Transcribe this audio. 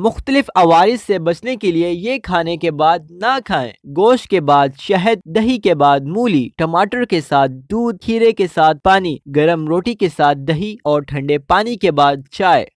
मुख्तलिफ आवारिस से बचने के लिए ये खाने के बाद ना खाएं गोश्त के बाद शहद दही के बाद मूली टमाटर के साथ दूध खीरे के साथ पानी गरम रोटी के साथ दही और ठंडे पानी के बाद चाय